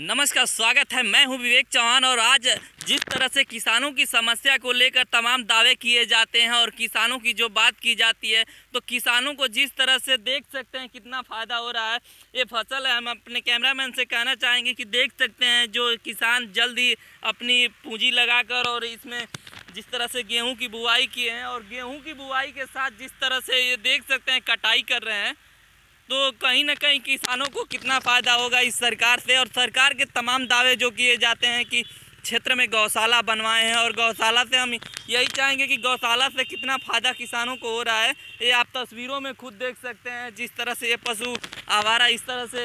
नमस्कार स्वागत है मैं हूं विवेक चौहान और आज जिस तरह से किसानों की समस्या को लेकर तमाम दावे किए जाते हैं और किसानों की जो बात की जाती है तो किसानों को जिस तरह से देख सकते हैं कितना फ़ायदा हो रहा है ये फसल है हम अपने कैमरामैन से कहना चाहेंगे कि देख सकते हैं जो किसान जल्द ही अपनी पूंजी लगाकर और इसमें जिस तरह से गेहूँ की बुआई किए हैं और गेहूँ की बुआई के साथ जिस तरह से ये देख सकते हैं कटाई कर रहे हैं तो कहीं ना कहीं किसानों को कितना फ़ायदा होगा इस सरकार से और सरकार के तमाम दावे जो किए जाते हैं कि क्षेत्र में गौशाला बनवाए हैं और गौशाला से हम यही चाहेंगे कि गौशाला से कितना फ़ायदा किसानों को हो रहा है ये आप तस्वीरों में खुद देख सकते हैं जिस तरह से ये पशु आवारा इस तरह से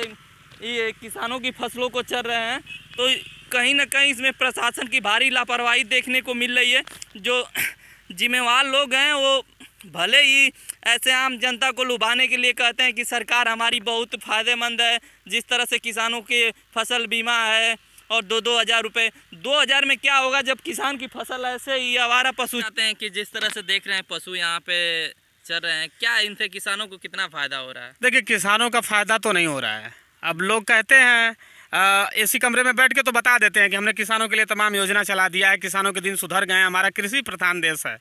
ये किसानों की फसलों को चल रहे हैं तो कहीं ना कहीं इसमें प्रशासन की भारी लापरवाही देखने को मिल रही है जो जिम्मेवार लोग हैं वो भले ही ऐसे आम जनता को लुभाने के लिए कहते हैं कि सरकार हमारी बहुत फ़ायदेमंद है जिस तरह से किसानों के फसल बीमा है और दो दो हज़ार रुपये दो हज़ार में क्या होगा जब किसान की फसल ऐसे ही आवारा पशु आते हैं कि जिस तरह से देख रहे हैं पशु यहाँ पे चल रहे हैं क्या इनसे किसानों को कितना फ़ायदा हो रहा है देखिए किसानों का फ़ायदा तो नहीं हो रहा है अब लोग कहते हैं इसी कमरे में बैठ के तो बता देते हैं कि हमने किसानों के लिए तमाम योजना चला दिया है किसानों के दिन सुधर गए हैं हमारा कृषि प्रधान देश है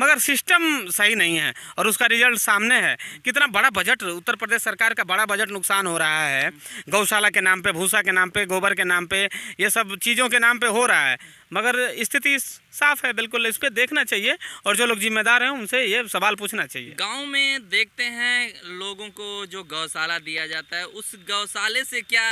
मगर सिस्टम सही नहीं है और उसका रिजल्ट सामने है कितना बड़ा बजट उत्तर प्रदेश सरकार का बड़ा बजट नुकसान हो रहा है गौशाला के नाम पर भूसा के नाम पर गोबर के नाम पर ये सब चीज़ों के नाम पर हो रहा है मगर स्थिति साफ है बिल्कुल इस पर देखना चाहिए और जो लोग जिम्मेदार हैं उनसे ये सवाल पूछना चाहिए गाँव में देखते हैं लोगों को जो गौशाला दिया जाता है उस गौशाले से क्या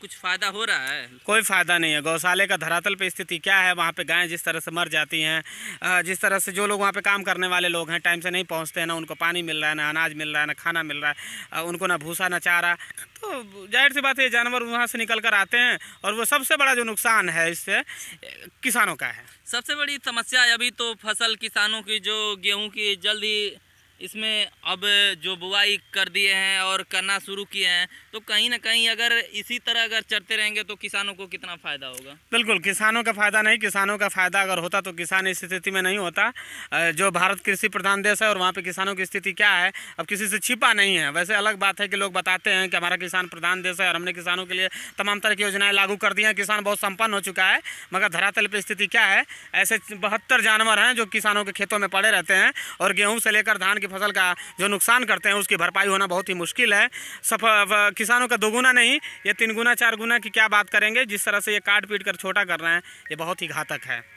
कुछ फ़ायदा हो रहा है कोई फ़ायदा नहीं है गौशाले का धरातल पे स्थिति क्या है वहाँ पे गायें जिस तरह से मर जाती हैं जिस तरह से जो लोग वहाँ पे काम करने वाले लोग हैं टाइम से नहीं पहुँचते हैं ना उनको पानी मिल रहा है ना अनाज मिल रहा है ना खाना मिल रहा है उनको ना भूसा ना चारा तो जाहिर सी बात है जानवर वहाँ से निकल कर आते हैं और वो सबसे बड़ा जो नुकसान है इससे किसानों का है सबसे बड़ी समस्या अभी तो फसल किसानों की जो गेहूं की जल्दी इसमें अब जो बुआई कर दिए हैं और करना शुरू किए हैं तो कहीं ना कहीं अगर इसी तरह अगर चढ़ते रहेंगे तो किसानों को कितना फ़ायदा होगा बिल्कुल किसानों का फ़ायदा नहीं किसानों का फ़ायदा अगर होता तो किसान इस स्थिति में नहीं होता जो भारत कृषि प्रधान देश है और वहाँ पर किसानों की स्थिति क्या है अब किसी से छिपा नहीं है वैसे अलग बात है कि लोग बताते हैं कि हमारा किसान प्रधान देश है और हमने किसानों के लिए तमाम तरह की योजनाएँ लागू कर दी हैं किसान बहुत संपन्न हो चुका है मगर धरातल पर स्थिति क्या है ऐसे बहत्तर जानवर हैं जो किसानों के खेतों में पड़े रहते हैं और गेहूँ से लेकर धान की फसल का जो नुकसान करते हैं उसकी भरपाई होना बहुत ही मुश्किल है सफ किसानों का दोगुना नहीं ये तीन गुना चार गुना की क्या बात करेंगे जिस तरह से ये काट पीट कर छोटा कर रहे हैं ये बहुत ही घातक है